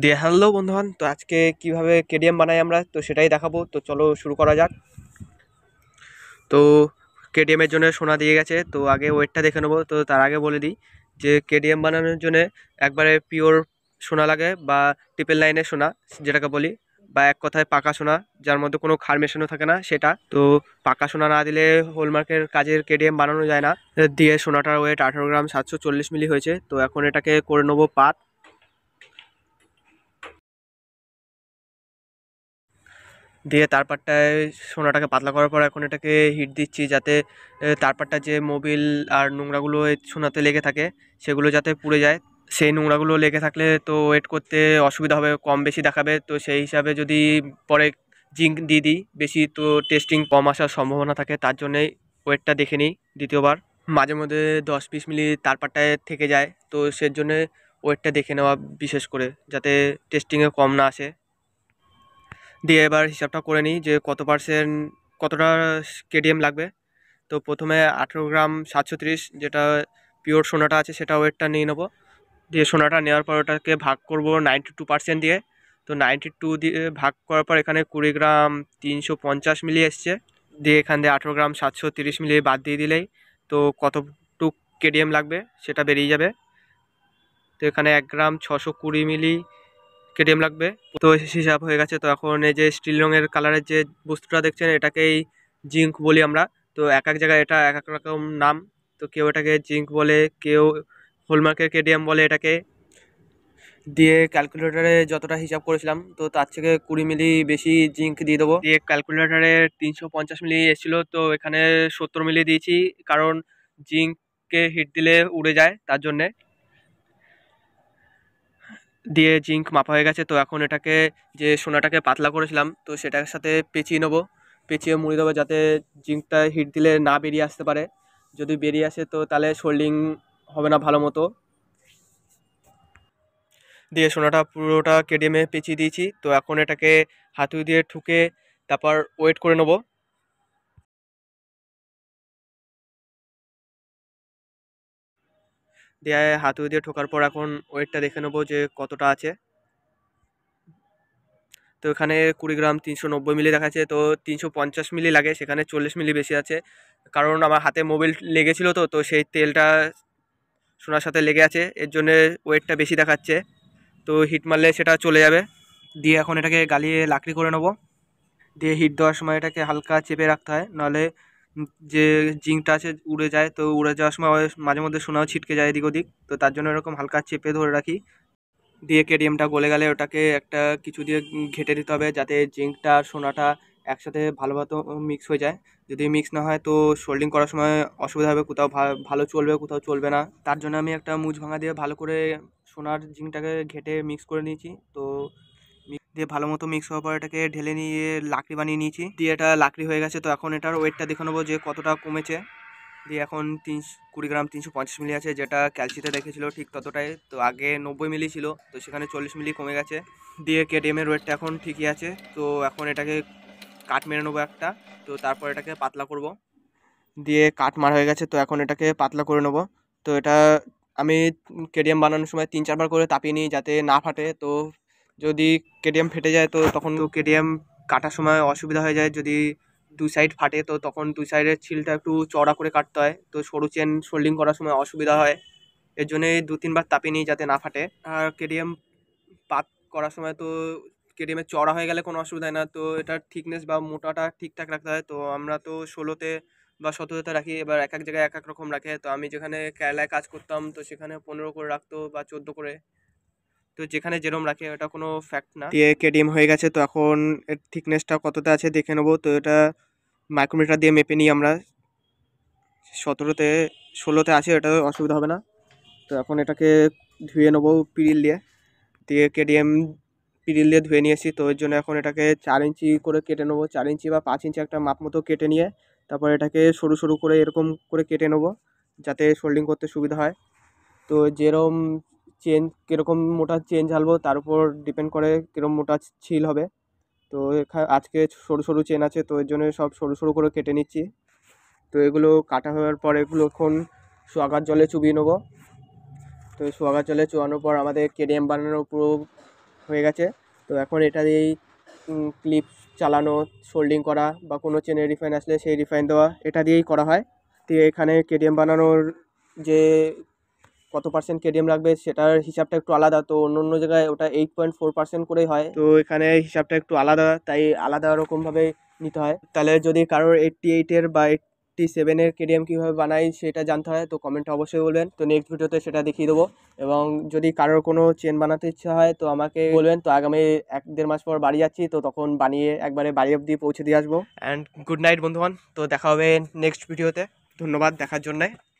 দিয়ে হ্যালো বন্ধুবান তো আজকে কিভাবে কেডিএম বানাই আমরা তো সেটাই দেখাবো তো চলো শুরু করা যাক তো কেডিএমের জন্য সোনা দিয়ে গেছে তো আগে ওয়েটটা দেখে নেবো তো তার আগে বলে দিই যে কেডিএম বানানোর জন্য একবারে পিওর সোনা লাগে বা ট্রিপেল লাইনের সোনা যেটাকে বলি বা এক কথায় পাকা সোনা যার মধ্যে কোনো খার মেশানো থাকে না সেটা তো পাকা সোনা না দিলে হোলমার্কের কাজের কেডিএম বানানো যায় না দিয়ে সোনাটার ওয়েট আঠেরো গ্রাম সাতশো চল্লিশ মিলি হয়েছে তো এখন এটাকে করে নেবো পাত দিয়ে তারপারটায় সোনাটাকে পাতলা করার পর এখন এটাকে হিট দিচ্ছি যাতে তারপারটা যে মোবিল আর নোংরাগুলো সোনাতে লেগে থাকে সেগুলো যাতে পুড়ে যায় সেই নোংরাগুলো লেগে থাকলে তো ওয়েট করতে অসুবিধা হবে কম বেশি দেখাবে তো সেই হিসাবে যদি পরে জিঙ্ক দিয়ে দিই বেশি তো টেস্টিং কম আসার সম্ভাবনা থাকে তার জন্যেই ওয়েটটা দেখে নিই দ্বিতীয়বার মাঝে মধ্যে দশ বিশ মিলি তারপারটায় থেকে যায় তো সেজন্যে জন্যে ওয়েটটা দেখে নেওয়া বিশেষ করে যাতে টেস্টিংয়ে কম না আসে দিয়ে এবার হিসাবটা করে নিই যে কত পার্সেন্ট কতটা কেডিএম লাগবে তো প্রথমে আঠেরো গ্রাম সাতশো যেটা পিওর সোনাটা আছে সেটা ওয়েটটা নিয়ে নেবো দিয়ে সোনাটা নেওয়ার পর ওটাকে ভাগ করব নাইনটি টু পার্সেন্ট দিয়ে তো নাইনটি টু দিয়ে ভাগ করার পর এখানে কুড়ি গ্রাম তিনশো পঞ্চাশ মিলিয়ে এসছে দিয়ে এখান দিয়ে আঠেরো গ্রাম সাতশো তিরিশ মিলিয়ে বাদ দিয়ে দিলেই তো কতটুক কেডিএম লাগবে সেটা বেরিয়ে যাবে তো এখানে এক গ্রাম ছশো কুড়ি মিলি কেটিএম লাগবে তো হিসাব হয়ে গেছে তো এখন এই যে স্টিল রঙের কালারের যে বস্তুটা দেখছেন এটাকেই জিঙ্ক বলি আমরা তো এক এক জায়গায় এটা এক এক রকম নাম তো কেউ এটাকে জিঙ্ক বলে কেউ হোলমার্কের কেডিএম বলে এটাকে দিয়ে ক্যালকুলেটারে যতটা হিসাব করেছিলাম তো তার থেকে কুড়ি মিলি বেশি জিঙ্ক দিয়ে দেবো দিয়ে ক্যালকুলেটারে তিনশো পঞ্চাশ মিলি এসেছিলো তো এখানে সত্তর মিলি দিয়েছি কারণ জিঙ্ককে হিট দিলে উড়ে যায় তার জন্যে দিয়ে জিঙ্ক মাপা হয়ে গেছে তো এখন এটাকে যে সোনাটাকে পাতলা করেছিলাম তো সেটার সাথে পেঁচিয়ে নেবো পেঁচিয়ে মুড়ি দেবো যাতে জিঙ্কটা হিট দিলে না বেরিয়ে আসতে পারে যদি বেরিয়ে আসে তো তাহলে সোল্ডিং হবে না ভালো মতো দিয়ে সোনাটা পুরোটা কেডিএমে পেঁচিয়ে দিয়েছি তো এখন এটাকে হাতুড়ি দিয়ে ঠুকে তারপর ওয়েট করে নেবো দিয়ে হাতুড়ি দিয়ে ঠোকার পর এখন ওয়েটটা দেখে নেবো যে কতটা আছে তো এখানে কুড়ি গ্রাম তিনশো নব্বই মিলি দেখাচ্ছে তো তিনশো পঞ্চাশ মিলি লাগে সেখানে চল্লিশ মিলি বেশি আছে কারণ আমার হাতে মোবিল লেগেছিল তো তো সেই তেলটা সোনার সাথে লেগে আছে এর জন্য ওয়েটটা বেশি দেখাচ্ছে তো হিট মারলে সেটা চলে যাবে দিয়ে এখন এটাকে গালিয়ে লাকড়ি করে নেবো দিয়ে হিট দেওয়ার সময় এটাকে হালকা চেপে রাখতে হয় নাহলে যে জিঙ্কটা আছে উড়ে যায় তো উড়ে যাওয়ার সময় মাঝে মধ্যে সোনাও ছিটকে যায় এদিক ওদিক তো তার জন্য এরকম হালকা চেপে ধরে রাখি দিয়ে কেডিএমটা গলে গেলে ওটাকে একটা কিছু দিয়ে ঘেটে দিতে হবে যাতে জিঙ্কটা আর সোনাটা একসাথে ভালোভাবে মিক্স হয়ে যায় যদি মিক্স না হয় তো সোল্ডিং করার সময় অসুবিধা হবে কোথাও ভালো চলবে কোথাও চলবে না তার জন্য আমি একটা মুচ ভাঙা দিয়ে ভালো করে সোনার জিঙ্কটাকে ঘেটে মিক্স করে নিয়েছি তো দিয়ে ভালো মতো মিক্স হওয়ার পর এটাকে ঢেলে নিয়ে লাকড়ি বানিয়ে নিয়েছি দিয়ে এটা লাকড়ি হয়ে গেছে তো এখন এটার ওয়েটটা দেখে নেবো যে কতটা কমেছে দিয়ে এখন তিনশো কুড়ি গ্রাম তিনশো পঞ্চাশ মিলি আছে যেটা ক্যালসিতে দেখেছিল ঠিক ততটাই তো আগে নব্বই মিলি ছিল তো সেখানে চল্লিশ মিলি কমে গেছে দিয়ে এমের ওয়েটটা এখন ঠিকই আছে তো এখন এটাকে কাট মেরে নেবো একটা তো তারপর এটাকে পাতলা করব দিয়ে কাট মারা হয়ে গেছে তো এখন এটাকে পাতলা করে নেবো তো এটা আমি কেডিএম বানানোর সময় তিন চারবার করে তাপিয়ে নিই যাতে না ফাটে তো যদি কেডিএম ফেটে যায় তো তখন তো কেডিএম কাটার সময় অসুবিধা হয়ে যায় যদি দু সাইড ফাটে তো তখন দু সাইডের ছিলটা একটু চড়া করে কাটতে হয় তো সরু চেন সোল্ডিং করার সময় অসুবিধা হয় এর জন্যে দু তিনবার তাপি নিই যাতে না ফাটে আর কেডিএম পাত করার সময় তো কেডিএমের চড়া হয়ে গেলে কোনো অসুবিধা হয় না তো এটার থিকনেস বা মোটাটা ঠিকঠাক রাখতে হয় তো আমরা তো ষোলোতে বা সতেরোতে রাখি এবার এক এক জায়গায় এক এক রকম রাখে তো আমি যেখানে কেরালায় কাজ করতাম তো সেখানে পনেরো করে রাখতো বা চোদ্দো করে তো যেখানে যেরম রাখে ওটা কোনো ফ্যাক্ট না দিয়ে কেডিএম হয়ে গেছে তো এখন এর থিকনেসটা কতটা আছে দেখে নেবো তো এটা মাইক্রোমিটার দিয়ে মেপে নিই আমরা সতেরোতে ষোলোতে আছে এটা অসুবিধা হবে না তো এখন এটাকে ধুয়ে নেবো পিরিল দিয়ে দিয়ে কেডিএম পিরিল দিয়ে ধুয়ে নিয়েছি তো এর জন্য এখন এটাকে চার ইঞ্চি করে কেটে নেবো চার ইঞ্চি বা পাঁচ ইঞ্চি একটা মাপ মতো কেটে নিয়ে তারপর এটাকে সরু সরু করে এরকম করে কেটে নেবো যাতে সোল্ডিং করতে সুবিধা হয় তো যেরম চেন কীরকম মোটা চেন ঝালবো তার উপর ডিপেন্ড করে কীরকম মোটা ছিল হবে তো এখানে আজকে সরু সরু চেন আছে তো এর জন্য সব সরু সরু করে কেটে নিচ্ছি তো এগুলো কাটা হওয়ার পর এগুলো এখন সোয়াগার জলে চুবিয়ে নেবো তো সোয়াগার জলে চুয়ানোর পর আমাদের কেডিএম বানানোর পুরো হয়ে গেছে তো এখন এটা দিয়েই ক্লিপ চালানো সোল্ডিং করা বা কোনো চেনের রিফাইন আসলে সেই রিফাইন দেওয়া এটা দিয়েই করা হয় তো এখানে কেডিএম বানানোর যে কত পার্সেন্ট কেডিএম লাগবে সেটার হিসাবটা একটু আলাদা তো অন্য অন্য জায়গায় ওটা এইট পয়েন্ট ফোর পার্সেন্ট করেই হয় তো এখানে হিসাবটা একটু আলাদা তাই আলাদা রকমভাবে নিতে হয় তাহলে যদি কারোর এইটটি এইটের বা এইটটি সেভেনের কেডিএম কীভাবে বানাই সেটা জানতে হয় তো কমেন্টে অবশ্যই বলবেন তো নেক্সট ভিডিওতে সেটা দেখিয়ে দেবো এবং যদি কারোর কোনো চেন বানাতে ইচ্ছা হয় তো আমাকে বলবেন তো আগামী এক দেড় মাস পর বাড়ি যাচ্ছি তো তখন বানিয়ে একবারে বাড়ি অবধি পৌঁছে দিয়ে আসবো অ্যান্ড গুড নাইট বন্ধুবান তো দেখা হবে নেক্সট ভিডিওতে ধন্যবাদ দেখার জন্যে